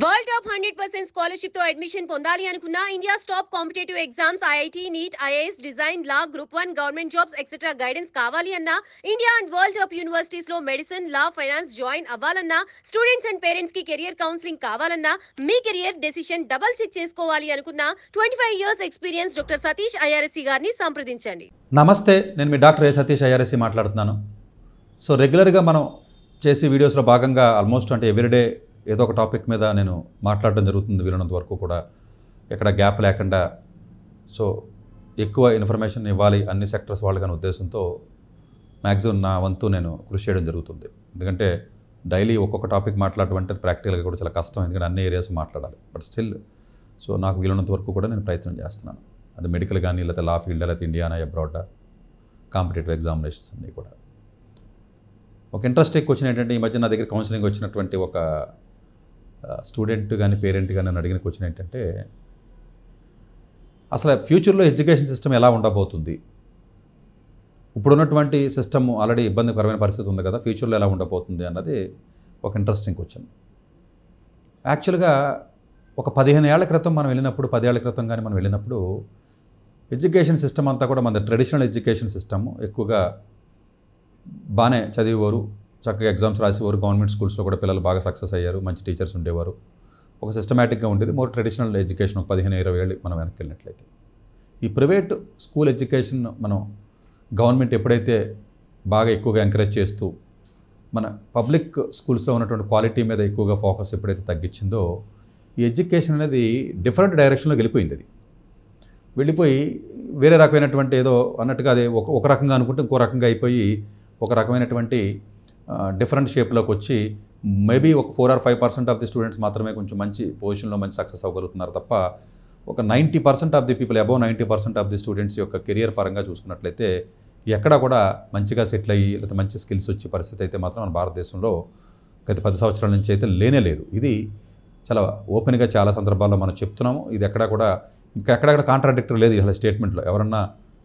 world top hundred percent scholarship తో admission పొందాలి అనుకున్న India top competitive exams IIT NEET IAS design law group one government jobs etcetera guidance కావాలి అన్నా India and world top universities లో medicine law finance join అవ్వాలన్నా students and parents కి career counselling కావాలన్నా మీ కెరియర్ డెసిషన్ డబల్ చెక్ చేసుకోవాలి అనుకున్న twenty five years experience doctor Satish IRS గారిని సంప్రదించండి నమస్తే నేను మీ డాక్టర్ ఏ సతీష్ ఐఆర్ఎస్సి మాట్లాడుతున్నాను సో రెగ్యులర్గా మనం చేసే వీడియోస్లో భాగంగా ఆల్మోస్ట్ అంటే ఎవ్రీడే ఏదో ఒక టాపిక్ మీద నేను మాట్లాడడం జరుగుతుంది వీలైనంత వరకు కూడా ఎక్కడ గ్యాప్ లేకుండా సో ఎక్కువ ఇన్ఫర్మేషన్ ఇవ్వాలి అన్ని సెక్టర్స్ వాళ్ళకి అనే ఉద్దేశంతో మ్యాక్సిమం నా వంతు నేను కృషి చేయడం జరుగుతుంది ఎందుకంటే డైలీ ఒక్కొక్క టాపిక్ మాట్లాడటం అంటే ప్రాక్టికల్గా కూడా చాలా కష్టం ఎందుకంటే అన్ని ఏరియాస్ మాట్లాడాలి బట్ స్టిల్ సో నాకు వీలైనంత వరకు కూడా నేను ప్రయత్నం చేస్తున్నాను అది మెడికల్ కానీ లేకపోతే లా ఫీల్డ్ లేకపోతే ఇండియానా అబ్రాడ్ కాంపిటేటివ్ ఎగ్జామినేషన్స్ అన్నీ కూడా ఒక ఇంట్రెస్టింగ్ క్వశ్చన్ ఏంటంటే ఈ మధ్య నా దగ్గర కౌన్సిలింగ్ వచ్చినటువంటి ఒక స్టూడెంట్ కానీ పేరెంట్ కానీ అడిగిన క్వశ్చన్ ఏంటంటే అసలు ఫ్యూచర్లో ఎడ్యుకేషన్ సిస్టమ్ ఎలా ఉండబోతుంది ఇప్పుడున్నటువంటి సిస్టమ్ ఆల్రెడీ ఇబ్బందికరమైన పరిస్థితి ఉంది కదా ఫ్యూచర్లో ఎలా ఉండబోతుంది అన్నది ఒక ఇంట్రెస్టింగ్ క్వశ్చన్ యాక్చువల్గా ఒక పదిహేను ఏళ్ల క్రితం మనం వెళ్ళినప్పుడు పదేళ్ల క్రితం కానీ మనం వెళ్ళినప్పుడు ఎడ్యుకేషన్ సిస్టమ్ అంతా కూడా మన ట్రెడిషనల్ ఎడ్యుకేషన్ సిస్టమ్ ఎక్కువగా బాగానే చదివేవారు చక్కగా ఎగ్జామ్స్ రాసేవారు గవర్నమెంట్ స్కూల్స్లో కూడా పిల్లలు బాగా సక్సెస్ అయ్యారు మంచి టీచర్స్ ఉండేవారు ఒక సిస్టమేటిక్గా ఉండేది మోర్ ట్రెడిషనల్ ఎడ్యుకేషన్ ఒక పదిహేను ఇరవై ఏళ్ళు మనం వెనక్కి వెళ్ళినట్లయితే ఈ ప్రైవేట్ స్కూల్ ఎడ్యుకేషన్ మనం గవర్నమెంట్ ఎప్పుడైతే బాగా ఎక్కువగా ఎంకరేజ్ చేస్తూ మన పబ్లిక్ స్కూల్స్లో ఉన్నటువంటి క్వాలిటీ మీద ఎక్కువగా ఫోకస్ ఎప్పుడైతే తగ్గించిందో ఈ ఎడ్యుకేషన్ అనేది డిఫరెంట్ డైరెక్షన్లోకి వెళ్ళిపోయింది అది వెళ్ళిపోయి వేరే రకమైనటువంటి ఏదో అన్నట్టుగా అదే ఒక ఒక రకంగా అనుకుంటే ఇంకో రకంగా అయిపోయి ఒక రకమైనటువంటి డిఫరెంట్ షేప్లోకి వచ్చి మేబీ ఒక four or five percent of the students మాత్రమే కొంచెం మంచి పొజిషన్లో మంచి సక్సెస్ అవ్వగలుగుతున్నారు తప్ప ఒక ninety percent of the people above ninety percent of the students యొక్క కెరియర్ పరంగా చూసుకున్నట్లయితే ఎక్కడా కూడా మంచిగా సెటిల్ అయ్యి లేకపోతే మంచి స్కిల్స్ వచ్చే పరిస్థితి అయితే మాత్రం మన భారతదేశంలో గత పది సంవత్సరాల నుంచి అయితే లేనే లేదు ఇది చాలా ఓపెన్గా చాలా సందర్భాల్లో మనం చెప్తున్నాము ఇది ఎక్కడా కూడా ఇంకా ఎక్కడక్కడ కాంట్రాడిక్టర్ లేదు అసలు స్టేట్మెంట్లో ఎవరన్నా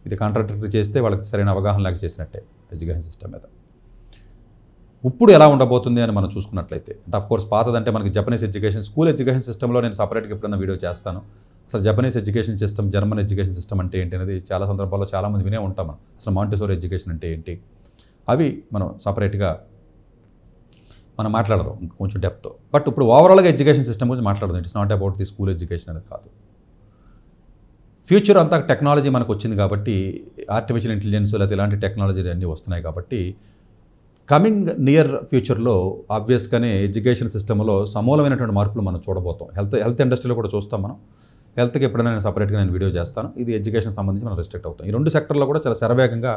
ఇది కాంట్రాడిక్టర్ చేస్తే వాళ్ళకి సరైన అవగాహన లేక చేసినట్టే ఎడ్యుకేషన్ సిస్టమ్ మీద ఇప్పుడు ఎలా ఉండబోతుంది అని మనం చూసుకున్నట్లయితే అంటే కోర్స్ పాతదంటే మనకి జపనీస్ ఎడ్యుకేషన్ స్కూల్ ఎడ్యుకేషన్ సిస్టంలో నేను సపరేట్గా ఎప్పుడైనా వీడియో చేస్తాను అసలు Japanese education system German education system అంటే ఏంటి అనేది చాలా సందర్భాల్లో చాలామంది వినే ఉంటాం అసలు మాంటిసోర్ ఎడ్యుకేషన్ అంటే ఏంటి అవి మనం సపరేట్గా మనం మాట్లాడదాం కొంచెం డెప్తో బట్ ఇప్పుడు ఓవరాల్గా ఎడ్యుకేషన్ సిస్టమ్ గురించి మాట్లాడదాం it's not about the school education అనేది కాదు ఫ్యూచర్ అంతా టెక్నాలజీ మనకు వచ్చింది కాబట్టి ఆర్టిఫిషియల్ ఇంటెలిజెన్స్ లేకపోతే ఇలాంటి టెక్నాలజీ అన్నీ వస్తున్నాయి కాబట్టి కమింగ్ నియర్ ఫ్యూచర్లో ఆబ్వియస్గానే ఎడ్యుకేషన్ సిస్టంలో సమూలమైనటువంటి మార్పులు మనం చూడబోతాం హెల్త్ హెల్త్ ఇండస్ట్రీలో కూడా చూస్తాం మనం హెల్త్కి ఎప్పుడైనా నేను సపరేట్గా నేను వీడియో చేస్తాను ఇది ఎడ్యుకేషన్ సంబంధించి మనం రిస్ట్రిక్ట్ అవుతాం ఈ రెండు సెక్టర్లో కూడా చాలా శరవేగంగా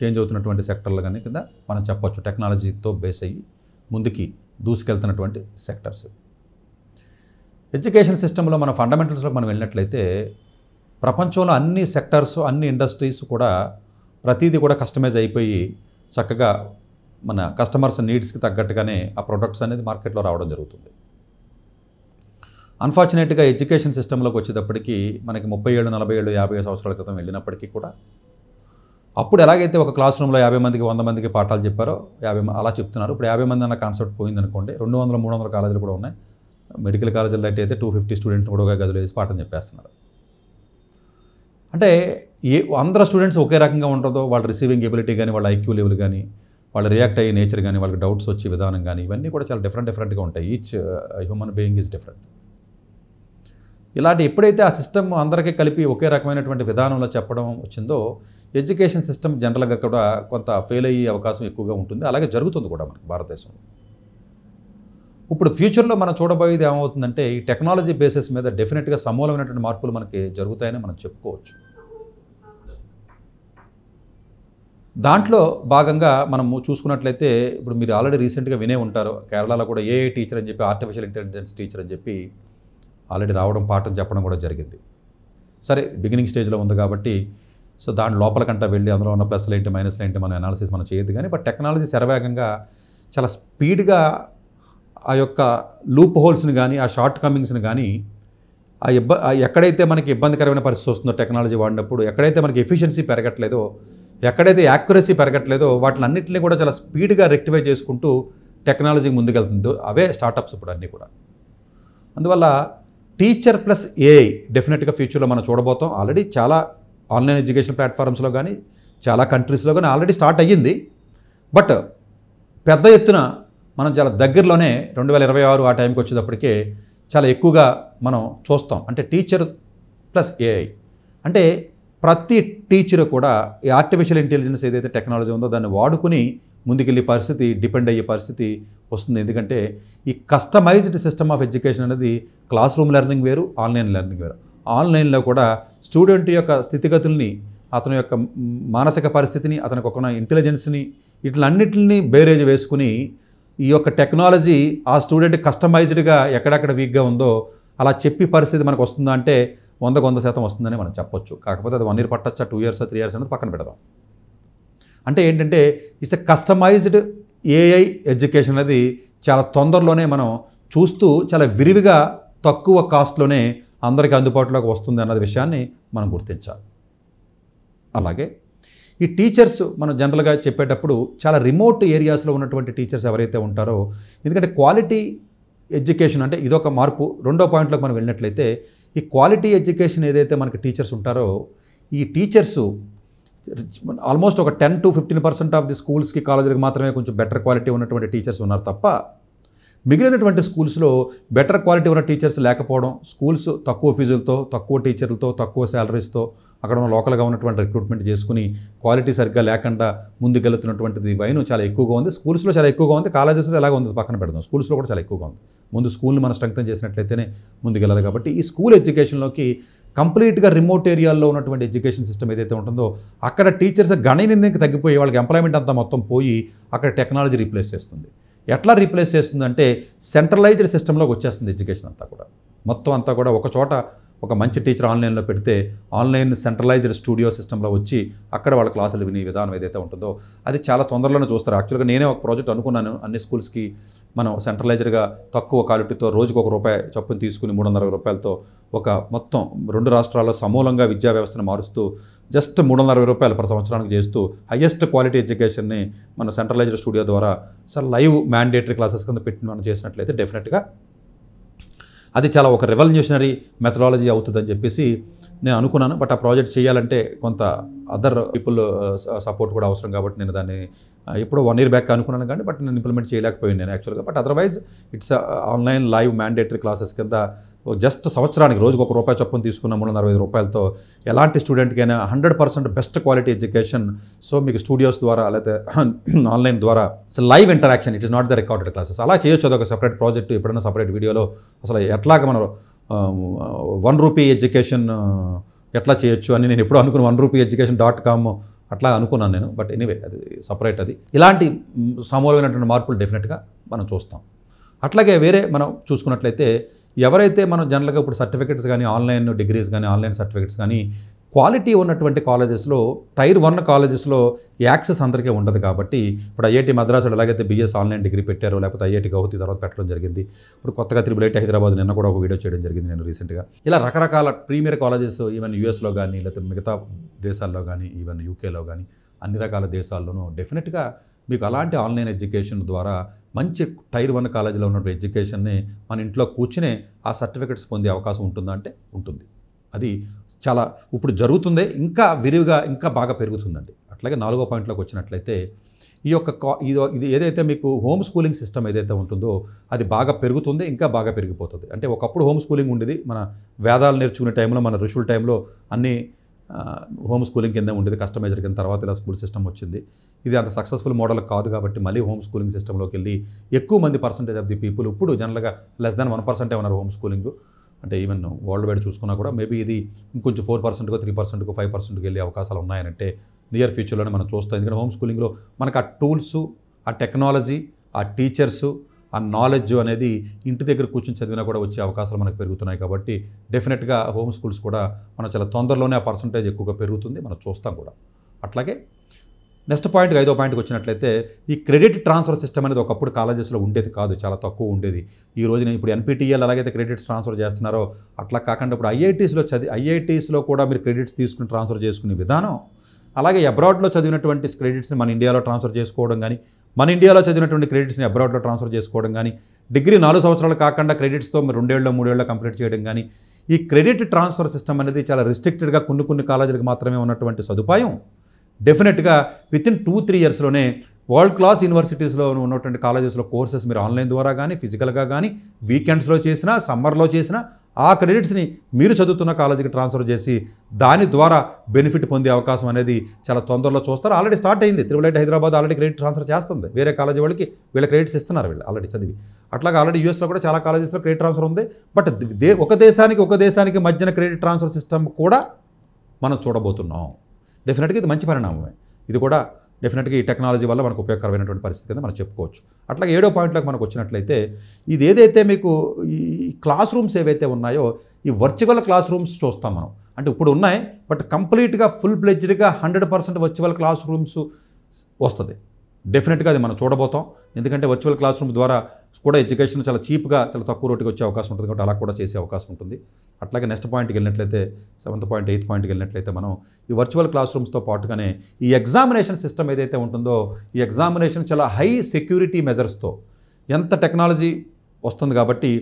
చేంజ్ అవుతున్నటువంటి సెక్టర్లు కానీ కింద మనం చెప్పొచ్చు టెక్నాలజీతో బేస్ అయ్యి ముందుకి దూసుకెళ్తున్నటువంటి సెక్టర్స్ ఎడ్యుకేషన్ సిస్టంలో మన ఫండమెంటల్స్లో మనం వెళ్ళినట్లయితే ప్రపంచంలో అన్ని సెక్టర్స్ అన్ని ఇండస్ట్రీస్ కూడా ప్రతిదీ కూడా కస్టమైజ్ అయిపోయి చక్కగా మన కస్టమర్స్ నీడ్స్కి తగ్గట్టుగానే ఆ ప్రొడక్ట్స్ అనేది మార్కెట్లో రావడం జరుగుతుంది అన్ఫార్చునేట్గా ఎడ్యుకేషన్ సిస్టంలోకి వచ్చేటప్పటికి మనకి ముప్పై ఏడు నలభై ఏడు యాభై సంవత్సరాల క్రితం వెళ్ళినప్పటికీ కూడా అప్పుడు ఎలాగైతే ఒక క్లాస్ రూమ్లో యాభై మందికి వంద మందికి పాఠాలు చెప్పారో యాభై అలా చెప్తున్నారు ఇప్పుడు యాభై మంది అన్న కాన్సెప్ట్ పోయిందనుకోండి రెండు వందల మూడు వందల కాలేజీలు కూడా ఉన్నాయి మెడికల్ కాలేజీలో అయితే టూ ఫిఫ్టీ స్టూడెంట్స్ కూడా గదిలో వేసి పాఠం చెప్పేస్తున్నారు అంటే ఏ అందరూ స్టూడెంట్స్ ఒకే రకంగా ఉండదు వాళ్ళ రిసీవింగ్ ఎబిలిటీ కానీ వాళ్ళ ఐక్యూ లెవెల్ కానీ వాళ్ళు రియాక్ట్ అయ్యే నేచర్ కానీ వాళ్ళకి డౌట్స్ వచ్చే విధానం కానీ ఇవన్నీ కూడా చాలా డిఫరెంట్ డిఫరెంట్గా ఉంటాయి each human being is different ఇలాంటి ఎప్పుడైతే ఆ సిస్టమ్ అందరికీ కలిపి ఒకే రకమైనటువంటి విధానంలో చెప్పడం వచ్చిందో ఎడ్యుకేషన్ సిస్టమ్ జనరల్గా కూడా కొంత ఫెయిల్ అయ్యే అవకాశం ఎక్కువగా ఉంటుంది అలాగే జరుగుతుంది కూడా మనకి భారతదేశంలో ఇప్పుడు ఫ్యూచర్లో మనం చూడబోయేది ఏమవుతుందంటే ఈ టెక్నాలజీ బేసిస్ మీద డెఫినెట్గా సమూలమైనటువంటి మార్పులు మనకి జరుగుతాయని మనం చెప్పుకోవచ్చు దాంట్లో భాగంగా మనం చూసుకున్నట్లయితే ఇప్పుడు మీరు ఆల్రెడీ రీసెంట్గా వినే ఉంటారు కేరళలో కూడా ఏ టీచర్ అని చెప్పి ఆర్టిఫిషియల్ ఇంటెలిజెన్స్ టీచర్ అని చెప్పి ఆల్రెడీ రావడం పాఠం చెప్పడం కూడా జరిగింది సరే బిగినింగ్ స్టేజ్లో ఉంది కాబట్టి సో దాని లోపలకంటా వెళ్ళి అందులో ఉన్న ప్లస్లు ఏంటి మైనస్లు ఏంటి మనం అనాలిసిస్ మనం చేయొద్దు కానీ బట్ టెక్నాలజీ శరవేగంగా చాలా స్పీడ్గా ఆ యొక్క లూప్ హోల్స్ని కానీ ఆ షార్ట్ కమింగ్స్ని కానీ ఆ ఇబ్బ ఎక్కడైతే మనకి ఇబ్బందికరమైన పరిస్థితి వస్తుందో టెక్నాలజీ వాడినప్పుడు ఎక్కడైతే మనకి ఎఫిషియన్సీ పెరగట్లేదో ఎక్కడైతే యాక్యురసీ పెరగట్లేదో వాటిలన్నింటినీ కూడా చాలా స్పీడ్గా రెక్టిఫై చేసుకుంటూ టెక్నాలజీ ముందుకెళ్తుందో అవే స్టార్టప్స్ ఇప్పుడు అన్నీ కూడా అందువల్ల టీచర్ ప్లస్ ఏఐ డెఫినెట్గా ఫ్యూచర్లో మనం చూడబోతాం ఆల్రెడీ చాలా ఆన్లైన్ ఎడ్యుకేషన్ ప్లాట్ఫామ్స్లో కానీ చాలా కంట్రీస్లో కానీ ఆల్రెడీ స్టార్ట్ అయ్యింది బట్ పెద్ద ఎత్తున మనం చాలా దగ్గరలోనే రెండు వేల ఇరవై ఆరు ఆ టైంకి వచ్చేటప్పటికే చాలా ఎక్కువగా మనం చూస్తాం అంటే టీచర్ ప్లస్ ఏఐ అంటే ప్రతి టీచర్ కూడా ఈ ఆర్టిఫిషియల్ ఇంటెలిజెన్స్ ఏదైతే టెక్నాలజీ ఉందో దాన్ని వాడుకుని ముందుకెళ్ళే పరిస్థితి డిపెండ్ అయ్యే పరిస్థితి వస్తుంది ఎందుకంటే ఈ కస్టమైజ్డ్ సిస్టమ్ ఆఫ్ ఎడ్యుకేషన్ అనేది క్లాస్ రూమ్ లెర్నింగ్ వేరు ఆన్లైన్ లెర్నింగ్ వేరు ఆన్లైన్లో కూడా స్టూడెంట్ యొక్క స్థితిగతుల్ని అతని యొక్క మానసిక పరిస్థితిని అతనికి ఒక ఇంటెలిజెన్స్ని వీటిలన్నింటిని బేరేజ్ వేసుకుని ఈ యొక్క టెక్నాలజీ ఆ స్టూడెంట్ కస్టమైజ్డ్గా ఎక్కడెక్కడ వీక్గా ఉందో అలా చెప్పి పరిస్థితి మనకు వస్తుందా అంటే వందకు వంద శాతం వస్తుందని మనం చెప్పొచ్చు కాకపోతే అది వన్ ఇయర్ పట్టచ్చా టూ ఇయర్స్ త్రీ ఇయర్స్ అనేది పక్కన పెడదాం అంటే ఏంటంటే it's a customized AI education అనేది చాలా తొందరలోనే మనం చూస్తూ చాలా విరివిగా తక్కువ కాస్ట్లోనే అందరికీ అందుబాటులోకి వస్తుంది అన్నది విషయాన్ని మనం గుర్తించాలి అలాగే ఈ టీచర్స్ మనం జనరల్గా చెప్పేటప్పుడు చాలా రిమోట్ ఏరియాస్లో ఉన్నటువంటి టీచర్స్ ఎవరైతే ఉంటారో ఎందుకంటే క్వాలిటీ ఎడ్యుకేషన్ అంటే ఇదొక మార్పు రెండో పాయింట్లోకి మనం వెళ్ళినట్లయితే ఈ క్వాలిటీ ఎడ్యుకేషన్ ఏదైతే మనకి టీచర్స్ ఉంటారో ఈ టీచర్స్ ఆల్మోస్ట్ ఒక ten to fifteen percent of the స్కూల్స్కి కాలేజీలకు మాత్రమే కొంచెం బెటర్ క్వాలిటీ ఉన్నటువంటి టీచర్స్ ఉన్నారు తప్ప మిగిలినటువంటి స్కూల్స్లో బెటర్ క్వాలిటీ ఉన్న టీచర్స్ లేకపోవడం స్కూల్స్ తక్కువ ఫీజులతో తక్కువ టీచర్లతో తక్కువ శాలరీస్తో అక్కడ ఉన్న లోకల్గా ఉన్నటువంటి రిక్రూట్మెంట్ చేసుకుని క్వాలిటీ సరిగ్గా లేకుండా ముందుకెళ్తున్నటువంటిది వైను చాలా ఎక్కువగా ఉంది స్కూల్స్లో చాలా ఎక్కువగా ఉంది కాలేజెస్లో ఎలాగ ఉంది పక్కన పెడదాం స్కూల్స్లో కూడా చాలా ఎక్కువగా ఉంది ముందు స్కూల్ని మనం స్ట్రెంగ్తన్ చేసినట్లయితేనే ముందుకెళ్ళాలి కాబట్టి ఈ స్కూల్ ఎడ్యుకేషన్లోకి కంప్లీట్గా రిమోట్ ఏరియాల్లో ఉన్నటువంటి ఎడ్యుకేషన్ సిస్టమ్ ఏదైతే ఉంటుందో అక్కడ టీచర్స్ గణనీయంగా తగ్గిపోయి వాళ్ళకి ఎంప్లాయ్మెంట్ అంతా మొత్తం పోయి అక్కడ టెక్నాలజీ రీప్లేస్ చేస్తుంది ఎట్లా రీప్లేస్ చేస్తుందంటే సెంట్రలైజ్డ్ సిస్టంలోకి వచ్చేస్తుంది ఎడ్యుకేషన్ అంతా కూడా మొత్తం అంతా కూడా ఒక చోట ఒక మంచి టీచర్ ఆన్లైన్లో పెడితే ఆన్లైన్ సెంట్రలైజ్డ్ స్టూడియో సిస్టంలో వచ్చి అక్కడ వాళ్ళ క్లాసులు వినే విధానం ఏదైతే ఉంటుందో అది చాలా తొందరలోనే చూస్తారు యాక్చువల్గా నేనే ఒక ప్రాజెక్ట్ అనుకున్నాను అన్ని స్కూల్స్కి మనం సెంట్రలైజర్గా తక్కువ క్వాలిటీతో రోజుకు ఒక రూపాయి చొప్పున తీసుకుని మూడు వందల రూపాయలతో ఒక మొత్తం రెండు రాష్ట్రాల్లో సమూలంగా విద్యా వ్యవస్థను మారుస్తూ జస్ట్ మూడు వందల అరవై రూపాయలు ప్రతి సంవత్సరానికి చేస్తూ హయ్యెస్ట్ క్వాలిటీ ఎడ్యుకేషన్ని మనం సెంట్రలైజ్డ్ స్టూడియో ద్వారా సార్ లైవ్ మ్యాండేటరీ క్లాసెస్ కింద పెట్టి మనం చేసినట్లయితే డెఫినెట్గా అది చాలా ఒక రెవల్యూషనరీ మెథడాలజీ అవుతుందని చెప్పేసి నేను అనుకున్నాను బట్ ఆ ప్రాజెక్ట్ చేయాలంటే కొంత అదర్ పీపుల్ సపోర్ట్ కూడా అవసరం కాబట్టి నేను దాన్ని uh, ఎప్పుడో వన్ ఇయర్ బ్యాక్ అనుకున్నాను కానీ బట్ నేను ఇంప్లిమెంట్ చేయలేకపోయాను నేను యాక్చువల్గా but otherwise it's online live mandatory classes కింద జస్ట్ సంవత్సరానికి రోజుకు ఒక రూపాయి చొప్పున తీసుకున్న మూడు వందల అరవై రూపాయలతో ఎలాంటి స్టూడెంట్కైనా hundred percent best quality education so మీకు స్టూడియోస్ ద్వారా లేకపోతే ఆన్లైన్ ద్వారా live interaction it is not the recorded classes అలా చేయొచ్చు అదొక సపరేట్ ప్రాజెక్ట్ ఎప్పుడైనా సపరేట్ వీడియోలో అసలు ఎట్లాగ మనం వన్ రూపీ ఎడ్యుకేషన్ ఎట్లా చేయొచ్చు అని నేను ఎప్పుడు అనుకున్న one rupee education dot com అట్లా అనుకున్నాను నేను బట్ ఎనీవే అది సపరేట్ అది ఇలాంటి సమూలమైనటువంటి మార్పులు డెఫినెట్గా మనం చూస్తాం అట్లాగే వేరే మనం చూసుకున్నట్లయితే ఎవరైతే మనం జనరల్గా ఇప్పుడు సర్టిఫికెట్స్ కానీ ఆన్లైన్ డిగ్రీస్ కానీ ఆన్లైన్ సర్టిఫికెట్స్ కానీ క్వాలిటీ ఉన్నటువంటి కాలేజెస్లో టైర్ వన్ కాలేజెస్లో యాక్సెస్ అందరికీ ఉండదు కాబట్టి ఇప్పుడు ఐఐటి మద్రాసులో ఎలాగైతే బీఎస్ ఆన్లైన్ డిగ్రీ పెట్టారో లేకపోతే ఐఐటి గౌహతి తర్వాత పెట్టడం జరిగింది ఇప్పుడు కొత్తగా త్రిబుల్ ఐటీ హైదరాబాద్ నిన్న కూడా ఒక వీడియో చేయడం జరిగింది నేను రీసెంట్గా ఇలా రకరకాల ప్రీమియర్ కాలేజెస్ ఈవెన్ యూఎస్లో కానీ లేకపోతే మిగతా దేశాల్లో కానీ ఈవెన్ యూకేలో కానీ అన్ని రకాల దేశాల్లోనూ డెఫినెట్గా మీకు అలాంటి ఆన్లైన్ ఎడ్యుకేషన్ ద్వారా మంచి టైర్ వన్ కాలేజీలో ఉన్న ఎడ్యుకేషన్ని మన ఇంట్లో కూర్చునే ఆ సర్టిఫికెట్స్ పొందే అవకాశం ఉంటుందా అంటే ఉంటుంది అది చాలా ఇప్పుడు జరుగుతుందే ఇంకా విరివిగా ఇంకా బాగా పెరుగుతుందండి అట్లాగే నాలుగో పాయింట్లోకి వచ్చినట్లయితే ఈ యొక్క కా ఇది ఇది ఏదైతే మీకు హోమ్ స్కూలింగ్ సిస్టమ్ ఏదైతే ఉంటుందో అది బాగా పెరుగుతుంది ఇంకా బాగా పెరిగిపోతుంది అంటే ఒకప్పుడు హోమ్ స్కూలింగ్ ఉండేది మన వేదాలు నేర్చుకునే టైంలో మన ఋషుల టైంలో అన్ని హోమ్ స్కూలింగ్ కింద ఉండేది కస్టమైజర్ కింద తర్వాత ఇలా స్కూల్ సిస్టమ్ వచ్చింది ఇది అంత సక్సెస్ఫుల్ మోడల్ కాదు కాబట్టి మళ్ళీ హోమ్ స్కూలింగ్ సిస్టంలోకి వెళ్ళి ఎక్కువ మంది పర్సంటేజ్ ఆఫ్ ది పీపుల్ ఇప్పుడు జనరల్గా లెస్ దాన్ వన్ పర్సెంటే ఉన్నారు హోమ్ స్కూలింగ్ అంటే ఈవెన్ వరల్డ్ వైడ్ చూసుకున్నా కూడా మేబీ ఇది ఇంకొంచెం ఫోర్ పర్సెంట్కో త్రీ పర్సెంట్కో ఫైవ్ పర్సెంట్కి వెళ్ళే అవకాశాలు ఉన్నాయంటే నియర్ ఫ్యూచర్లోనే మనం చూస్తాం ఎందుకంటే హోమ్ స్కూలింగ్లో మనకు ఆ టూల్స్ ఆ టెక్నాలజీ ఆ టీచర్సు ఆ నాలెడ్జ్ అనేది ఇంటి దగ్గర కూర్చొని చదివినా కూడా వచ్చే అవకాశాలు మనకు పెరుగుతున్నాయి కాబట్టి డెఫినెట్గా హోమ్ స్కూల్స్ కూడా మనం చాలా తొందరలోనే ఆ పర్సంటేజ్ ఎక్కువగా పెరుగుతుంది మనం చూస్తాం కూడా అట్లాగే నెక్స్ట్ పాయింట్ ఐదో పాయింట్కి వచ్చినట్లయితే ఈ క్రెడిట్ ట్రాన్స్ఫర్ సిస్టమ్ అనేది ఒకప్పుడు కాలేజెస్లో ఉండేది కాదు చాలా తక్కువ ఉండేది ఈ రోజు నేను ఇప్పుడు ఎన్పిటిఎల్ అలాగైతే క్రెడిట్స్ ట్రాన్స్ఫర్ చేస్తున్నారో అట్లా కాకుండా ఇప్పుడు ఐఐటీస్లో చదివి ఐఐటీస్లో కూడా మీరు క్రెడిట్స్ తీసుకుని ట్రాన్స్ఫర్ చేసుకునే విధానం అలాగే అబ్రాడ్లో చదివినటువంటి క్రెడిట్స్ని మన ఇండియాలో ట్రాన్స్ఫర్ చేసుకోవడం కానీ మన ఇండియాలో చదివినటువంటి క్రెడిట్స్ని అబ్రాడ్లో ట్రాన్స్ఫర్ చేసుకోవడం కానీ డిగ్రీ నాలుగు సంవత్సరాలు కాకుండా క్రెడిట్స్తో రెండేళ్ళు మూడేళ్ళు కంప్లీట్ చేయడం కానీ ఈ క్రెడిట్ ట్రాన్స్ఫర్ సిస్టమ్ అనేది చాలా రిస్ట్రిక్టెడ్గా కొన్ని కొన్ని కాలేజీలకు మాత్రమే ఉన్నటువంటి సదుపాయం డెఫినెట్గా విత్ ఇన్ టూ త్రీ ఇయర్స్లోనే వరల్డ్ క్లాస్ యూనివర్సిటీస్లో ఉన్నటువంటి కాలేజెస్లో కోర్సెస్ మీరు ఆన్లైన్ ద్వారా కానీ ఫిజికల్గా కానీ వీకెండ్స్లో చేసినా సమ్మర్లో చేసినా ఆ క్రెడిట్స్ని మీరు చదువుతున్న కాలేజీకి ట్రాన్స్ఫర్ చేసి దాని ద్వారా బెనిఫిట్ పొందే అవకాశం అనేది చాలా తొందరలో చూస్తారు ఆల్రెడీ స్టార్ట్ అయింది triple Hyderabad already credit transfer చేస్తుంది వేరే కాలేజీ వాళ్ళకి వీళ్ళ క్రెడిట్స్ ఇస్తున్నారు వీళ్ళు ఆల్రెడీ చదివి అట్లాగే ఆల్రెడీ యూఎస్లో కూడా చాలా కాలేజెస్లో క్రెడిట్ ట్రాన్స్ఫర్ ఉంది బట్ దే ఒక దేశానికి ఒక దేశానికి మధ్యన క్రెడిట్ ట్రాన్స్ఫర్ సిస్టమ్ కూడా మనం చూడబోతున్నాం డెఫినెట్గా ఇది మంచి పరిణామమే ఇది కూడా డెఫినెట్గా ఈ టెక్నాలజీ వల్ల మనకు ఉపయోగకరమైనటువంటి పరిస్థితి కింద మనం చెప్పుకోవచ్చు అట్లాగే ఏడో పాయింట్లోకి మనకు వచ్చినట్లయితే ఇది ఏదైతే మీకు ఈ క్లాస్ రూమ్స్ ఏవైతే ఉన్నాయో ఈ వర్చువల్ క్లాస్ రూమ్స్ చూస్తాం మనం అంటే ఇప్పుడు ఉన్నాయి బట్ కంప్లీట్గా ఫుల్ బ్లెడ్జ్డ్గా hundred percent virtual class rooms వస్తుంది డెఫినెట్గా అది మనం చూడబోతాం ఎందుకంటే వర్చువల్ క్లాస్ రూమ్ ద్వారా కూడా ఎడ్యుకేషన్ చాలా చీప్గా చాలా తక్కువ రోటుకి వచ్చే అవకాశం ఉంటుంది కాబట్టి అలా కూడా చేసే అవకాశం ఉంటుంది అట్లాగే నెక్స్ట్ పాయింట్కి వెళ్ళినట్లయితే సెవెంత్ పాయింట్ ఎయిత్ పాయింట్కి వెళ్ళినట్లయితే మనం ఈ వర్చువల్ క్లాస్ రూమ్స్తో పాటుగానే ఈ ఎగ్జామినేషన్ సిస్టమ్ ఏదైతే ఉంటుందో ఈ ఎగ్జామినేషన్ చాలా హై సెక్యూరిటీ మెజర్స్తో ఎంత టెక్నాలజీ వస్తుంది కాబట్టి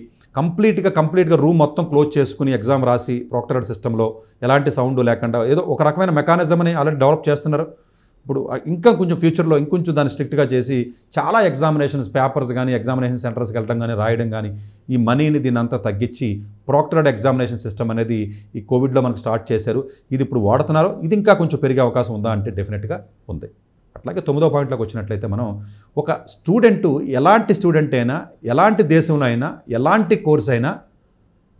కంప్లీట్గా కంప్లీట్గా రూమ్ మొత్తం క్లోజ్ చేసుకుని ఎగ్జామ్ రాసి ప్రాక్టరేట్ సిస్టంలో ఎలాంటి సౌండ్ లేకుండా ఏదో ఒక రకమైన మెకానిజం అని ఆల్రెడీ డెవలప్ చేస్తున్నారు ఇప్పుడు ఇంకా కొంచెం ఫ్యూచర్లో ఇంకొంచెం దాన్ని స్ట్రిక్ట్గా చేసి చాలా ఎగ్జామినేషన్స్ పేపర్స్ కానీ ఎగ్జామినేషన్ సెంటర్స్కి వెళ్ళడం కానీ రాయడం కానీ ఈ మనీని దీని అంతా తగ్గించి ప్రాక్టర్డ్ ఎగ్జామినేషన్ సిస్టమ్ అనేది ఈ కోవిడ్లో మనకు స్టార్ట్ చేశారు ఇది ఇప్పుడు వాడుతున్నారు ఇది ఇంకా కొంచెం పెరిగే అవకాశం ఉందా అంటే డెఫినెట్గా ఉంది అట్లాగే తొమ్మిదో పాయింట్లోకి వచ్చినట్లయితే మనం ఒక స్టూడెంటు ఎలాంటి స్టూడెంట్ అయినా ఎలాంటి దేశంలో అయినా ఎలాంటి కోర్స్ అయినా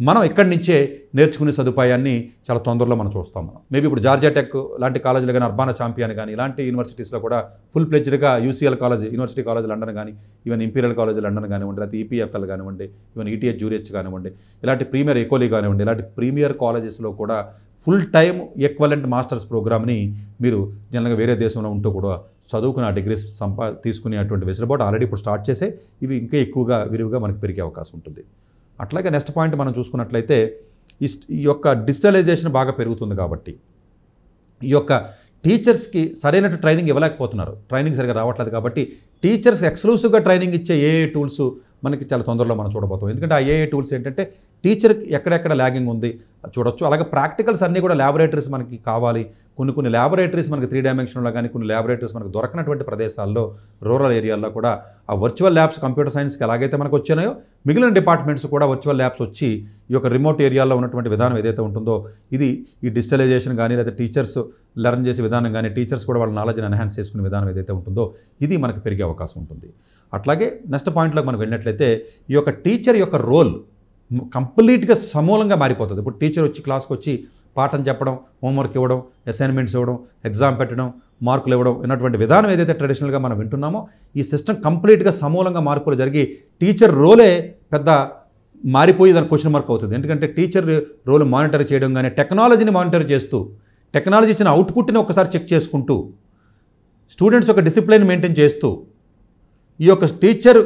మనం ఎక్కడి నుంచే నేర్చుకునే సదుపాయాన్ని చాలా తొందరలో మనం చూస్తాం మనం మేబీ ఇప్పుడు జార్జియా టెక్ లాంటి కాలేజీలు కానీ అర్బానా ఛాంపియన్ కానీ ఇలాంటి యూనివర్సిటీస్లో కూడా ఫుల్ ప్లెజ్డ్గా UCL college university college London కానీ ఈవెన్ ఇంపీరియల్ కాలేజ్ లండన్ కానివ్వండి లేకపోతే ఈపీఎఫ్ఎల్ e కానివ్వండి ఈవెన్ ఈటీఎస్ జూరియస్ కానివ్వండి ఇలాంటి ప్రీమియర్ ఎకోలీ కానివ్వండి ఇలాంటి ప్రీమియర్ కాలేజెస్లో కూడా ఫుల్ టైమ్ ఎక్వలెంట్ మాస్టర్స్ ప్రోగ్రామ్ని మీరు జనరల్గా వేరే దేశంలో ఉంటూ కూడా చదువుకుని ఆ డిగ్రీస్ సంపా తీసుకునేటువంటి వెసులుబాటు ఆల్రెడీ ఇప్పుడు స్టార్ట్ చేసే ఇవి ఇంకా ఎక్కువగా విరివిగా మనకు పెరిగే అవకాశం ఉంటుంది అట్లాగే నెక్స్ట్ పాయింట్ మనం చూసుకున్నట్లయితే ఈ యొక్క డిజిటలైజేషన్ బాగా పెరుగుతుంది కాబట్టి ఈ యొక్క టీచర్స్కి సరైనట్టు ట్రైనింగ్ ఇవ్వలేకపోతున్నారు ట్రైనింగ్ సరిగా రావట్లేదు కాబట్టి టీచర్స్ ఎక్స్క్లూసివ్గా ట్రైనింగ్ ఇచ్చే ఏ టూల్స్ మనకి చాలా తొందరలో మనం చూడబోతాం ఎందుకంటే ఆ ఏ టూల్స్ ఏంటంటే టీచర్కి ఎక్కడెక్కడ ల్యాగింగ్ ఉంది చూడొచ్చు అలాగే ప్రాక్టికల్స్ అన్నీ కూడా ల్యాబొరేటరీస్ మనకి కావాలి కొన్ని కొన్ని ల్యాబొరేటరీస్ మనకి త్రీ డైమెన్షన్లో కానీ కొన్ని ల్యాబొరేటరీస్ మనకు దొరకనటువంటి ప్రదేశాల్లో రూరల్ ఏరియాల్లో కూడా ఆ వర్చువల్ ల్యాబ్స్ కంప్యూటర్ సైన్స్కి ఎలాగైతే మనకు వచ్చినాయో మిగిలిన డిపార్ట్మెంట్స్ కూడా వర్చువల్ ల్యాబ్స్ వచ్చి ఈ యొక్క రిమోట్ ఏరియాలో ఉన్నటువంటి విధానం ఏదైతే ఉంటుందో ఇది ఈ డిజిటలైజేషన్ కానీ లేకపోతే టీచర్స్ లెర్న్ చేసే విధానం కానీ టీచర్స్ కూడా వాళ్ళ నాలెడ్జ్ని ఎన్హాన్స్ చేసుకునే విధానం ఏదైతే ఉంటుందో ఇది మనకు పెరిగే అవకాశం ఉంటుంది అట్లాగే నెక్స్ట్ పాయింట్లోకి మనకు వెళ్ళినట్లయితే ఈ యొక్క టీచర్ యొక్క రోల్ కంప్లీట్గా సమూలంగా మారిపోతుంది ఇప్పుడు టీచర్ వచ్చి క్లాస్కి వచ్చి పాఠం చెప్పడం హోంవర్క్ ఇవ్వడం అసైన్మెంట్స్ ఇవ్వడం ఎగ్జామ్ పెట్టడం మార్కులు ఇవ్వడం ఉన్నటువంటి విధానం ఏదైతే ట్రెడిషనల్గా మనం వింటున్నామో ఈ సిస్టమ్ కంప్లీట్గా సమూలంగా మార్పులు జరిగి టీచర్ రోలే పెద్ద మారిపోయి దాని క్వశ్చన్ మార్క్ అవుతుంది ఎందుకంటే టీచర్ రోల్ మానిటర్ చేయడం కానీ టెక్నాలజీని మానిటర్ చేస్తూ టెక్నాలజీ ఇచ్చిన అవుట్పుట్ని ఒకసారి చెక్ చేసుకుంటూ స్టూడెంట్స్ ఒక డిసిప్లిన్ మెయింటైన్ చేస్తూ ఈ యొక్క టీచర్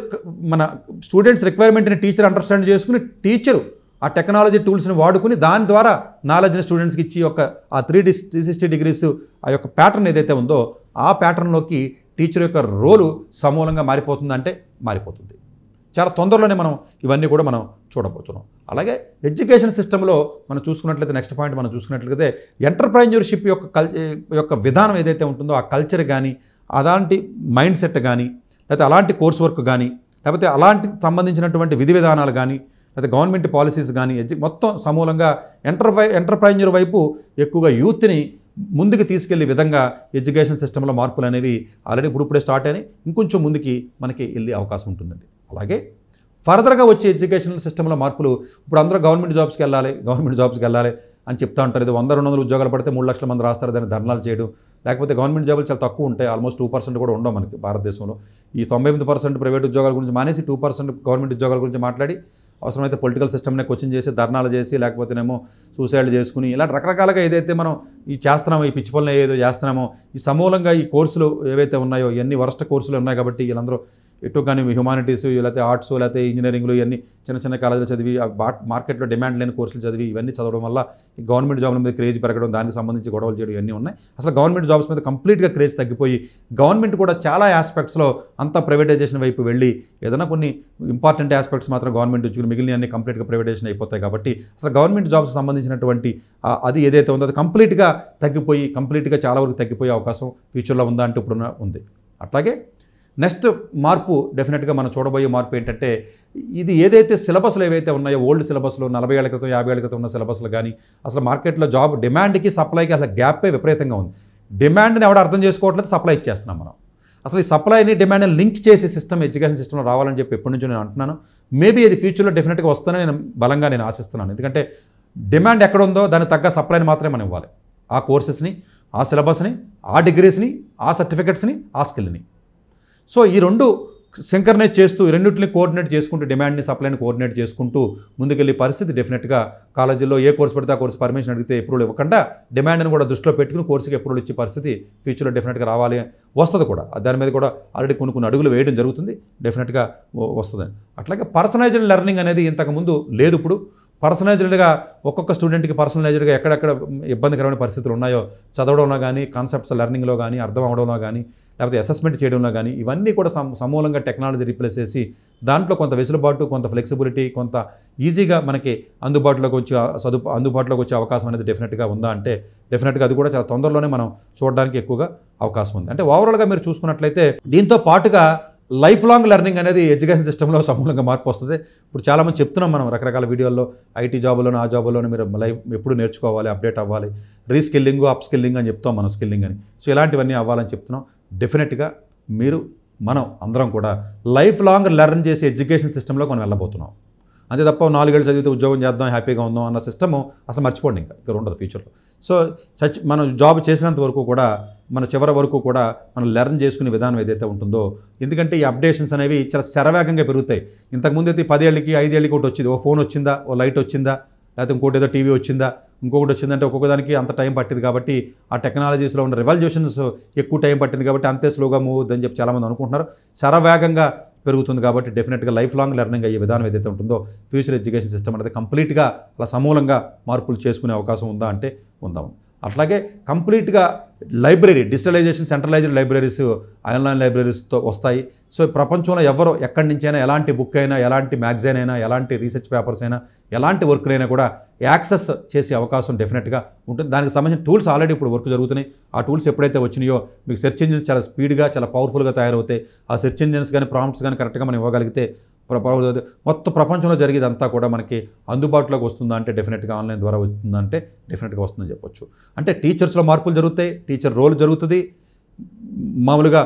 మన స్టూడెంట్స్ రిక్వైర్మెంట్ని టీచర్ అండర్స్టాండ్ చేసుకుని టీచరు ఆ టెక్నాలజీ టూల్స్ని వాడుకుని దాని ద్వారా నాలెడ్జ్ని స్టూడెంట్స్కి ఇచ్చి యొక్క ఆ three D three sixty degrees ఆ యొక్క ప్యాటర్న్ ఏదైతే ఉందో ఆ ప్యాటర్న్లోకి టీచర్ యొక్క రోలు సమూలంగా మారిపోతుందంటే మారిపోతుంది చాలా తొందరలోనే మనం ఇవన్నీ కూడా మనం చూడబోతున్నాం అలాగే ఎడ్యుకేషన్ సిస్టంలో మనం చూసుకున్నట్లయితే నెక్స్ట్ పాయింట్ మనం చూసుకున్నట్లయితే ఎంటర్ప్రైన్యూర్షిప్ యొక్క కల్ యొక్క విధానం ఏదైతే ఉంటుందో ఆ కల్చర్ కానీ అలాంటి మైండ్ సెట్ కానీ లేకపోతే అలాంటి కోర్స్ వర్క్ కానీ లేకపోతే అలాంటి సంబంధించినటువంటి విధి విధానాలు కానీ లేకపోతే గవర్నమెంట్ పాలసీస్ కానీ మొత్తం సమూలంగా ఎంటర్ప్రై ఎంటర్ప్రైన్యూర్ వైపు ఎక్కువగా యూత్ని ముందుకు తీసుకెళ్లే విధంగా ఎడ్యుకేషన్ సిస్టంలో మార్పులు అనేవి ఆల్రెడీ ఇప్పుడు ఇప్పుడే స్టార్ట్ అయినాయి ఇంకొంచెం ముందుకి మనకి వెళ్ళే అవకాశం ఉంటుందండి అలాగే ఫర్దర్గా వచ్చే ఎడ్యుకేషనల్ సిస్టంలో మార్పులు ఇప్పుడు అందరూ గవర్నమెంట్ జాబ్స్కి వెళ్ళాలి గవర్నమెంట్ జాబ్స్కి వెళ్ళాలి అని చెప్తా ఉంటారు ఇది వంద రెండు ఉద్యోగాలు పడితే మూడు లక్షల మంది రాస్తారు దాన్ని ధర్నాలు చేయడం లేకపోతే గవర్నమెంట్ జాబులు చాలా తక్కువ ఉంటాయి ఆల్మోస్ట్ టూ పర్సెంట్ కూడా ఉండవు మనకి భారతదేశంలో ఈ తొంభై ఎనిమిది పర్సెంట్ ప్రైవేట్ ఉద్యోగాల గురించి మానేసి టూ పర్సెంట్ గవర్నమెంట్ ఉద్యోగాల గురించి మాట్లాడి అవసరమైతే పొలిటికల్ సిస్టమ్నే క్వశ్చన్ చేసి ధర్నాలు చేసి లేకపోతేనేమో సూసైడ్ చేసుకుని ఇలా రకరకాలుగా ఏదైతే మనం ఈ చేస్తున్నామో ఈ పిచ్చి పనులు ఏదో చేస్తున్నామో ఈ సమూలంగా ఈ కోర్సులు ఏవైతే ఉన్నాయో ఇవన్నీ వరస్ట్ కోర్సులు ఉన్నాయి కాబట్టి వీళ్ళందరూ ఎటు కానీ హ్యుమానిటీస్ లేకపోతే ఆర్ట్స్ లేకపోతే ఇంజనీరింగ్లు ఇవన్నీ చిన్న చిన్న కాలేజీలు చదివి మార్కెట్లో డిమాండ్ లేని కోర్సులు చదివి ఇవన్నీ చదవడం వల్ల గవర్నమెంట్ జాబ్ల మీద క్రేజ్ పెరగడం దానికి సంబంధించి గొడవలు చేయడం ఇవన్నీ ఉన్నాయి అసలు గవర్నమెంట్ జాబ్స్ మీద కంప్లీట్గా క్రేజ్ తగ్గిపోయి గవర్నమెంట్ కూడా చాలా ఆస్పెక్ట్స్లో అంతా ప్రైవేటైజేషన్ వైపు వెళ్ళి ఏదైనా కొన్ని ఇంపార్టెంట్ ఆస్పెక్ట్స్ మాత్రం గవర్నమెంట్ ఉద్యోగులు మిగిలిన అన్ని కంప్లీట్గా ప్రైవేటైజేషన్ అయిపోతాయి కాబట్టి అసలు గవర్నమెంట్ జాబ్స్ సంబంధించినటువంటి అది ఏదైతే ఉందో అది కంప్లీట్గా తగ్గిపోయి కంప్లీట్గా చాలా వరకు తగ్గిపోయే అవకాశం ఫ్యూచర్లో ఉందా అంటే ఇప్పుడున్న ఉంది అట్లాగే నెక్స్ట్ మార్పు డెఫినెట్గా మనం చూడబోయే మార్పు ఏంటంటే ఇది ఏదైతే సిలబస్లు ఏవైతే ఉన్నాయో ఓల్డ్ సిలబస్లు నలభై ఏళ్ళ క్రితం యాభై ఏళ్ళ క్రితం ఉన్న సిలబస్లు కానీ అసలు మార్కెట్లో జాబ్ డిమాండ్కి సప్లైకి అసలు గ్యాపే విపరీతంగా ఉంది డిమాండ్ని ఎవడ అర్థం చేసుకోవట్లేదు సప్లై ఇచ్చేస్తున్నాం మనం అసలు ఈ సప్లైని డిమాండ్ని లింక్ చేసే సిస్టమ్ ఎడ్యుకేషన్ సిస్టమ్లో రావాలని చెప్పి ఎప్పటి నుంచో నేను అంటున్నాను మేబీ ఇది ఫ్యూచర్లో డెఫినెట్గా వస్తానని నేను బలంగా నేను ఆశిస్తున్నాను ఎందుకంటే డిమాండ్ ఎక్కడ ఉందో దానికి తగ్గ సప్లైని మాత్రమే మనం ఇవ్వాలి ఆ కోర్సెస్ని ఆ సిలబస్ని ఆ డిగ్రీస్ని ఆ సర్టిఫికెట్స్ని ఆ స్కిల్ని సో ఈ రెండు సింకర్నేట్ చేస్తూ రెండింటిని కోఆర్డినేట్ చేసుకుంటూ డిమాండ్ని సప్లైని కోఆర్డినేట్ చేసుకుంటూ ముందుకెళ్ళే పరిస్థితి డెఫినెట్గా కాలేజీలో ఏ కోర్సు పడితే ఆ కోర్సు పర్మిషన్ అడిగితే ఎప్పుడు ఇవ్వకుండా డిమాండ్ని కూడా దృష్టిలో పెట్టుకుని కోర్సుకి ఎప్పుడు ఇచ్చే పరిస్థితి ఫ్యూచర్లో డెఫినెట్గా రావాలి వస్తుంది కూడా దాని మీద కూడా ఆల్రెడీ కొన్ని కొన్ని అడుగులు వేయడం జరుగుతుంది డెఫినెట్గా వస్తుంది అట్లాగే పర్సనలైజ్డ్ లెర్నింగ్ అనేది ఇంతకుముందు లేదు ఇప్పుడు పర్సనలైజ్డ్గా ఒక్కొక్క స్టూడెంట్కి పర్సనలైజ్డ్గా ఎక్కడెక్కడ ఇబ్బందికరమైన పరిస్థితులు ఉన్నాయో చదవడంలో కానీ కాన్సెప్ట్స్ లెర్నింగ్లో కానీ అర్థం అవడంలో కానీ లేకపోతే అసెస్మెంట్ చేయడంలో కానీ ఇవన్నీ కూడా సమూలంగా టెక్నాలజీ రీప్లేస్ చేసి దాంట్లో కొంత వెసులుబాటు కొంత ఫ్లెక్సిబిలిటీ కొంత ఈజీగా మనకి అందుబాటులోకి వచ్చే సదు అందుబాటులోకి వచ్చే అవకాశం అనేది డెఫినెట్గా ఉందా అంటే డెఫినెట్గా అది కూడా చాలా తొందరలోనే మనం చూడడానికి ఎక్కువగా అవకాశం ఉంది అంటే ఓవరాల్గా మీరు చూసుకున్నట్లయితే దీంతో పాటుగా లైఫ్ లాంగ్ లెర్నింగ్ అనేది ఎడ్యుకేషన్ సిస్టంలో సమూలంగా మార్పు వస్తుంది ఇప్పుడు చాలామంది చెప్తున్నాం మనం రకరకాల వీడియోల్లో ఐటీ జాబుల్లోనూ ఆ జాబులోనూ మీరు లైఫ్ ఎప్పుడు నేర్చుకోవాలి అప్డేట్ అవ్వాలి రీస్కిల్లింగ్ అప్ స్కిల్లింగ్ అని చెప్తాం మనం స్కిల్లింగ్ అని సో ఇలాంటివన్నీ అవ్వాలని చెప్తున్నాం డెఫినెట్గా మీరు మనం అందరం కూడా లైఫ్ లాంగ్ లెర్న్ చేసే ఎడ్యుకేషన్ సిస్టంలో మనం వెళ్ళబోతున్నాం అంతే తప్ప నాలుగేళ్ళు చదివితే ఉద్యోగం చేద్దాం హ్యాపీగా ఉందాం అన్న సిస్టమ్ అసలు మర్చిపోండి ఇంకా ఇక్కడ ఉండదు ఫ్యూచర్లో సో సచ్ మనం జాబ్ చేసినంత వరకు కూడా మన చివరి వరకు కూడా మనం లెర్న్ చేసుకునే విధానం ఏదైతే ఉంటుందో ఎందుకంటే ఈ అప్డేషన్స్ అనేవి చాలా శరవేగంగా పెరుగుతాయి ఇంతకుముందు అయితే పదేళ్ళకి ఐదేళ్ళకి ఒకటి వచ్చింది ఓ ఫోన్ వచ్చిందా ఓ లైట్ వచ్చిందా లేకపోతే ఇంకోటి ఏదో టీవీ వచ్చిందా ఇంకొకటి వచ్చిందంటే ఒక్కొక్కదానికి అంత టైం పట్టింది కాబట్టి ఆ టెక్నాలజీస్లో ఉన్న రెవల్యూషన్స్ ఎక్కువ టైం పట్టింది కాబట్టి అంతే స్లోగా మూవ్ అవుతుందని చెప్పి చాలామంది అనుకుంటున్నారు శరవేగంగా పెరుగుతుంది కాబట్టి డెఫినెట్గా లైఫ్ లాంగ్ లెర్నింగ్ అయ్యే విధానం ఏదైతే ఉంటుందో ఫ్యూచర్ ఎడ్యుకేషన్ సిస్టమ్ అనేది కంప్లీట్గా అలా సమూలంగా మార్పులు చేసుకునే అవకాశం ఉందా అంటే ఉందాము అట్లాగే కంప్లీట్గా library digitalization centralized libraries online లైబ్రరీస్తో వస్తాయి సో ప్రపంచంలో ఎవరు ఎక్కడి నుంచైనా ఎలాంటి బుక్ అయినా ఎలాంటి మ్యాగజైన్ అయినా ఎలాంటి రీసెర్చ్ పేపర్స్ అయినా ఎలాంటి వర్క్లైనా కూడా యాక్సెస్ చేసే అవకాశం డెఫినెట్గా ఉంటుంది దానికి సంబంధించిన టూల్స్ ఆల్రెడీ ఇప్పుడు వర్క్ జరుగుతున్నాయి ఆ టూల్స్ ఎప్పుడైతే వచ్చినాయో మీకు సెర్చ్ ఇంజిన్స్ చాలా స్పీడ్గా చాలా పవర్ఫుల్గా తయారవుతాయి ఆ సెర్చ్ ఇంజిన్స్ కానీ ప్రాంప్ట్స్ కానీ కరెక్ట్గా మనం ఇవ్వగలిగితే మొత్తం ప్రపంచంలో జరిగేదంతా కూడా మనకి అందుబాటులోకి వస్తుందా అంటే డెఫినెట్గా ఆన్లైన్ ద్వారా వస్తుందంటే డెఫినెట్గా వస్తుందని చెప్పొచ్చు అంటే టీచర్స్లో మార్పులు జరుగుతాయి టీచర్ రోల్ జరుగుతుంది మామూలుగా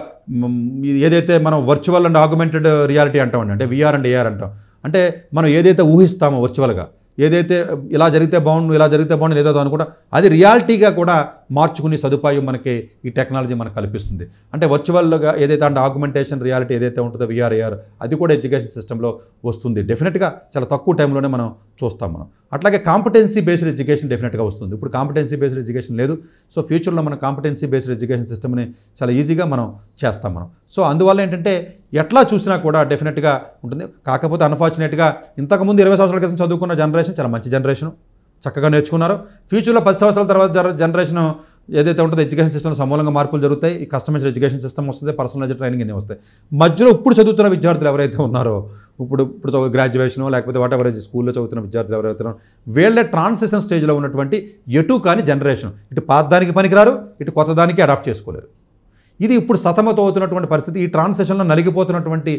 ఏదైతే మనం వర్చువల్ అండ్ ఆగ్మెంటెడ్ రియాలిటీ అంటామండి అంటే విఆర్ అండ్ ఏఆర్ అంటాం అంటే మనం ఏదైతే ఊహిస్తామో వర్చువల్గా ఏదైతే ఇలా జరిగితే బాగుండు ఇలా జరిగితే బాగుండు ఏదో అనుకుంటా అది రియాలిటీగా కూడా మార్చుకునే సదుపాయం మనకి ఈ టెక్నాలజీ మనకు కల్పిస్తుంది అంటే వర్చువల్గా ఏదైతే అంటే ఆగ్మెంటేషన్ రియాలిటీ ఏదైతే ఉంటుందో విఆర్ఏఆర్ అది కూడా ఎడ్యుకేషన్ సిస్టంలో వస్తుంది డెఫినెట్గా చాలా తక్కువ టైంలోనే మనం చూస్తాం మనం అట్లాగే కాంపిటెన్సీ బేస్డ్ ఎడ్యుకేషన్ డెఫినెట్గా వస్తుంది ఇప్పుడు కాంపిటెన్సీ బేస్డ్ ఎడ్యుకేషన్ లేదు సో ఫ్యూచర్లో మనం కాంపిటెన్సీ బేస్డ్ ఎడ్యుకేషన్ సిస్టమ్ని చాలా ఈజీగా మనం చేస్తాం మనం సో అందువల్ల ఏంటంటే ఎట్లా చూసినా కూడా డెఫినెట్గా ఉంటుంది కాకపోతే అన్ఫార్చునేట్గా ఇంతకుముందు ఇరవై సంవత్సరాల క్రితం చదువుకున్న జనరేషన్ చాలా మంచి జనరేషను చక్కగా నేర్చుకున్నారు ఫ్యూచర్లో పది సంవత్సరాల తర్వాత జనరేషన్ ఏదైతే ఉంటుందో ఎడ్యుకేషన్ సిస్టమ్ సమూలంగా మార్పులు జరుగుతాయి ఈ కస్టమైజ్డ్ ఎడ్యుకేషన్ సిస్టమ్ వస్తుంది పర్సనలైజ్డ్ ట్రైనింగ్ అన్నీ వస్తాయి మధ్యలో ఇప్పుడు చదువుతున్న విద్యార్థులు ఎవరైతే ఉన్నారో ఇప్పుడు ఇప్పుడు గ్రాడ్యుయేషన్ లేకపోతే వాట్ ఎవరైతే స్కూల్లో చదువుతున్న విద్యార్థులు ఎవరైతే వీళ్ళే ట్రాన్సిషన్ స్టేజ్లో ఉన్నటువంటి ఎటు కాని జనరేషన్ ఇటు పాత దానికి పనికిరారు ఇటు కొత్త దానికి అడాప్ట్ చేసుకోలేరు ఇది ఇప్పుడు అవుతున్నటువంటి పరిస్థితి ఈ ట్రాన్సేషన్లో నలిగిపోతున్నటువంటి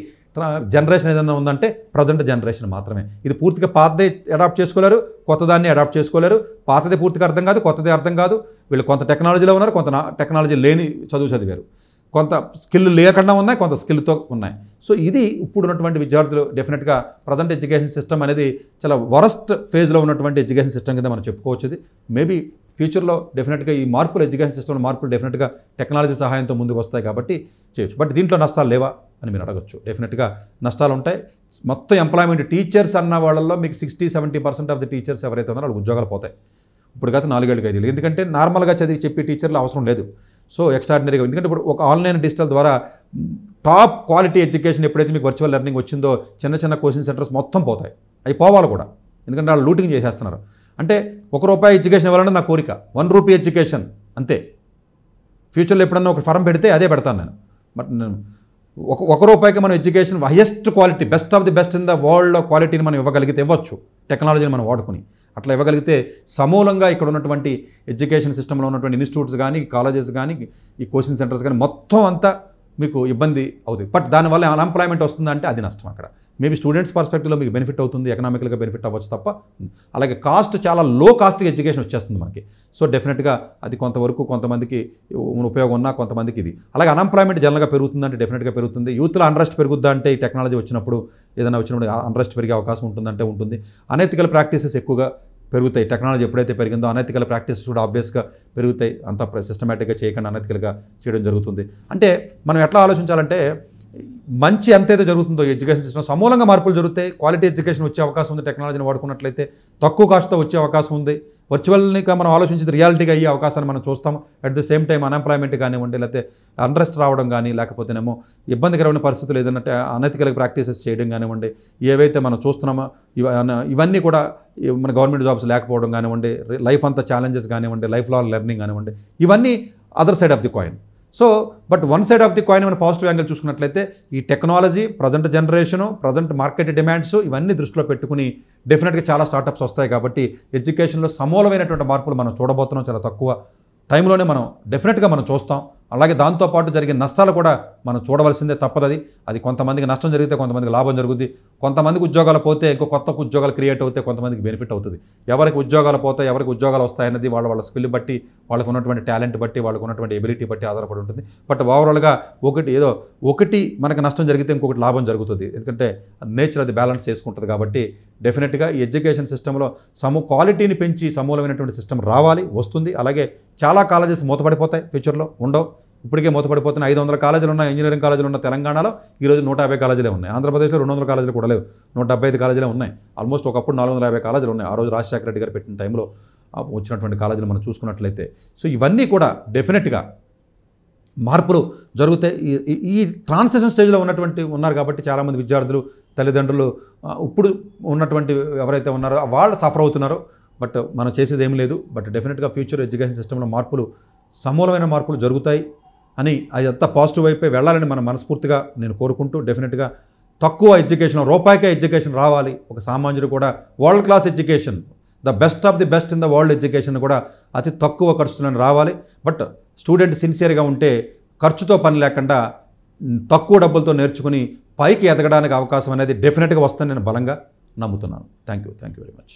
జనరేషన్ ఏదైనా ఉందంటే ప్రజెంట్ జనరేషన్ మాత్రమే ఇది పూర్తిగా పాతదే అడాప్ట్ చేసుకోలేరు కొత్తదాన్ని అడాప్ట్ చేసుకోలేరు పాతదే పూర్తిగా అర్థం కాదు కొత్తది అర్థం కాదు వీళ్ళు కొంత టెక్నాలజీలో ఉన్నారు కొంత టెక్నాలజీ లేని చదువు చదివారు కొంత స్కిల్ లేకుండా ఉన్నాయి కొంత స్కిల్తో ఉన్నాయి సో ఇది ఇప్పుడు ఉన్నటువంటి విద్యార్థులు డెఫినెట్గా ప్రజెంట్ ఎడ్యుకేషన్ సిస్టమ్ అనేది చాలా వరస్ట్ ఫేజ్లో ఉన్నటువంటి ఎడ్యుకేషన్ సిస్టమ్ కింద మనం చెప్పుకోవచ్చు మేబీ ఫ్యూచర్లో డెఫినెట్గా ఈ మార్పులు ఎడ్యుకేషన్ సిస్టంలో మార్పులు డెఫినెట్గా టెక్నాలజీ సహాయంతో ముందుకు వస్తాయి కాబట్టి చేయొచ్చు బట్ దీంట్లో నష్టాలు లేవా అని మీరు అడగచ్చు డెఫినెట్గా నష్టాలు ఉంటాయి మొత్తం ఎంప్లాయ్మెంట్ టీచర్స్ అన్న వాళ్ళల్లో మీకు sixty seventy percent of the teachers ఎవరైతే ఉన్నారో వాళ్ళు ఉద్యోగాలు పోతాయి ఇప్పుడు కాదు నాలుగేళ్ళకి ఐదు ఎందుకంటే నార్మల్గా చదివి చెప్పి టీచర్లు అవసరం లేదు సో ఎక్స్ట్రాడినరీగా ఎందుకంటే ఇప్పుడు ఒక ఆన్లైన్ డిజిటల్ ద్వారా టాప్ క్వాలిటీ ఎడ్యుకేషన్ ఎప్పుడైతే మీకు వర్చువల్ లెర్నింగ్ వచ్చిందో చిన్న చిన్న కోచింగ్ సెంటర్స్ మొత్తం పోతాయి అవి పోవాలి కూడా ఎందుకంటే వాళ్ళు లూటింగ్ చేసేస్తున్నారు అంటే ఒక రూపాయి ఎడ్యుకేషన్ ఇవ్వాలంటే నా కోరిక వన్ రూపీ ఎడ్యుకేషన్ అంతే ఫ్యూచర్లో ఎప్పుడన్నా ఒక ఫారం పెడితే అదే పెడతాను నేను బట్ ఒక ఒక రూపాయికి మనం education highest quality best of the best in the world క్వాలిటీని మనం ఇవ్వగలిగితే ఇవ్వచ్చు టెక్నాలజీని మనం వాడుకుని అట్లా ఇవ్వగలిగితే సమూలంగా ఇక్కడ ఉన్నటువంటి ఎడ్యుకేషన్ సిస్టంలో ఉన్నటువంటి ఇన్స్టిట్యూట్స్ కానీ కాలేజెస్ కానీ ఈ కోచింగ్ సెంటర్స్ కానీ మొత్తం అంతా మీకు ఇబ్బంది అవుతుంది బట్ దానివల్ల అన్ఎంప్లాయ్మెంట్ వస్తుందంటే అది నష్టం అక్కడ మేబీ స్టూడెంట్స్ పర్స్పెక్టివ్లో మీకు బెనిఫిట్ అవుతుంది ఎకనామికల్గా బెనిఫిట్ అవ్వచ్చు తప్ప అలాగే కాస్ట్ చాలా లో కాస్ట్ ఎడ్యుకేషన్ వచ్చేస్తుంది మనకి సో డెఫినెట్గా అది కొంతవరకు కొంతమందికి ఉపయోగం ఉన్నా కొంతమందికి ఇది అలాగే అన్ఎంప్లాయ్మెంట్ జనరల్గా పెరుగుతుందంటే డెఫినెట్గా పెరుగుతుంది యూత్లో అన్రెస్ట్ పెరుగుద్దా అంటే ఈ టెక్నాలజీ వచ్చినప్పుడు ఏదైనా వచ్చినప్పుడు అన్రెస్ట్ పెరిగే అవకాశం ఉంటుందంటే ఉంటుంది అనేతికల ప్రాక్టీసెస్ ఎక్కువగా పెరుగుతాయి టెక్నాలజీ ఎప్పుడైతే పెరిగిందో అనైతికల ప్రాక్టీసెస్ కూడా ఆబ్వియస్గా పెరుగుతాయి అంత సిస్టమేటిక్గా చేయకుండా అనైతికలుగా చేయడం జరుగుతుంది అంటే మనం ఎట్లా ఆలోచించాలంటే మంచి ఎంతైతే జరుగుతుందో ఎడ్యుకేషన్ సిస్టమ్ సమూలంగా మార్పులు జరుగుతాయి క్వాలిటీ ఎడ్యుకేషన్ వచ్చే అవకాశం ఉంది టెక్నాలజీని వాడుకున్నట్లయితే తక్కువ కాస్ట్తో వచ్చే అవకాశం ఉంది వర్చువల్గా మనం ఆలోచించి రియాలిటీగా అయ్యే అవకాశాన్ని మనం చూస్తాం at the same time unemployment కానివ్వండి లేకపోతే అండ్రెస్ట్ రావడం కానీ లేకపోతేనేమో ఇబ్బందికరమైన పరిస్థితులు ఏదైనా అనతికలకు ప్రాక్టీసెస్ చేయడం కానివ్వండి ఏవైతే మనం చూస్తున్నామో ఇవన్నీ కూడా మన గవర్నమెంట్ జాబ్స్ లేకపోవడం కానివ్వండి లైఫ్ అంతా ఛాలెంజెస్ కానివ్వండి లైఫ్ లాంగ్ లెర్నింగ్ కానివ్వండి ఇవన్నీ other side of the coin so but one side of the coin మనం పాజిటివ్ యాంగిల్ చూసుకున్నట్లయితే ఈ technology present generation present market demands ఇవన్నీ దృష్టిలో పెట్టుకుని డెఫినెట్గా చాలా స్టార్టప్స్ వస్తాయి కాబట్టి ఎడ్యుకేషన్లో సమూలమైనటువంటి మార్పులు మనం చూడబోతున్నాం చాలా తక్కువ టైంలోనే మనం డెఫినెట్గా మనం చూస్తాం అలాగే దాంతోపాటు జరిగే నష్టాలు కూడా మనం చూడవలసిందే తప్పదది అది కొంతమందికి నష్టం జరిగితే కొంతమందికి లాభం జరుగుద్ది కొంతమందికి ఉద్యోగాలు పోతే ఇంకో కొత్త ఉద్యోగాలు క్రియేట్ అవుతే కొంతమందికి బెనిఫిట్ అవుతుంది ఎవరికి ఉద్యోగాలు పోతాయి ఎవరికి ఉద్యోగాలు వస్తాయన్నది వాళ్ళ వాళ్ళ స్కిల్ బట్టి వాళ్ళకు ఉన్నటువంటి టాలెంట్ బట్టి వాళ్ళకు ఉన్నటువంటి ఎబిలిటీ బట్టి ఆధారపడి ఉంటుంది బట్ ఓవరాల్గా ఒకటి ఏదో ఒకటి మనకు నష్టం జరిగితే ఇంకొకటి లాభం జరుగుతుంది ఎందుకంటే నేచర్ అది బ్యాలెన్స్ చేసుకుంటుంది కాబట్టి డెఫినెట్గా ఈ ఎడ్యుకేషన్ సిస్టంలో సమూ క్వాలిటీని పెంచి సమూలమైనటువంటి సిస్టమ్ రావాలి వస్తుంది అలాగే చాలా కాలేజెస్ మూతపడిపోతాయి ఫ్యూచర్లో ఉండవు ఇప్పటికే మూతపడిపోతున్న ఐదు వందల కాలేజీలు ఉన్న ఇంజనీరింగ్ కాలేజీలు ఉన్న తెలంగాణలో ఈరోజు నూట యాభై కాలేజీలే ఉన్నాయి ఆంధ్రప్రదేశ్లో రెండు వందల కాలేజీలు కూడా లేవు నూట డెబ్బై ఐదు కాలేజీలే ఉన్నాయి ఆల్మోస్ట్ ఒకప్పుడు నాలుగు వందల యాభై కాలేజీలు ఉన్నాయి ఆ రోజు రాజశేఖర రెడ్డి గారు పెట్టిన టైంలో వచ్చినటువంటి కాలేజీలు మనం చూసుకున్నట్లయితే సో ఇవన్నీ కూడా డెఫినెట్గా మార్పులు జరుగుతాయి ఈ ట్రాన్సిషన్ స్టేజ్లో ఉన్నటువంటి ఉన్నారు కాబట్టి చాలామంది విద్యార్థులు తల్లిదండ్రులు ఇప్పుడు ఉన్నటువంటి ఎవరైతే ఉన్నారో వాళ్ళు సఫర్ అవుతున్నారో బట్ మనం చేసేది ఏం లేదు బట్ డెఫినెట్గా ఫ్యూచర్ ఎడ్యుకేషన్ సిస్టంలో మార్పులు సమూలమైన మార్పులు జరుగుతాయి అని అదంతా పాజిటివ్ వైపే వెళ్ళాలని మనం మనస్ఫూర్తిగా నేను కోరుకుంటూ డెఫినెట్గా తక్కువ ఎడ్యుకేషన్ రూపాయికే ఎడ్యుకేషన్ రావాలి ఒక సామాన్యుడు కూడా world class education the best of the best in the world education కూడా అతి తక్కువ ఖర్చుతో రావాలి బట్ స్టూడెంట్ సిన్సియర్గా ఉంటే ఖర్చుతో పని లేకుండా తక్కువ డబ్బులతో నేర్చుకుని పైకి ఎదగడానికి అవకాశం అనేది డెఫినెట్గా వస్తుందని నేను బలంగా నమ్ముతున్నాను thank you thank you very much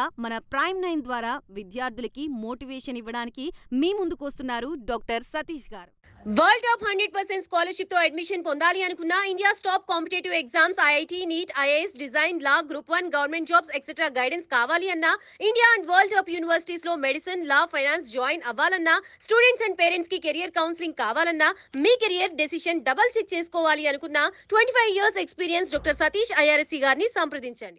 ముఖ్యంగా మన ప్రైమ్ నైన్ ద్వారా విద్యార్థులకి మోటివేషన్ ఇవ్వడానికి మీ ముందుకు వస్తున్నారు డాక్టర్ సతీష్ గారు world top hundred percent scholarship తో అడ్మిషన్ పొందాలి అనుకున్న India top competitive exams IIT NEET IAS design law group one government jobs etcetera guidance కావాలి అన్నా India and world top universities లో మెడిసిన్ లా ఫైనాన్స్ జాయిన్ అవ్వాలన్నా students and parents కి career counselling కావాలన్నా మీ కెరియర్ డెసిషన్ డబల్ చెక్ చేసుకోవాలి అనుకున్న twenty five years experience doctor Satish IRSC గారిని సంప్రదించండి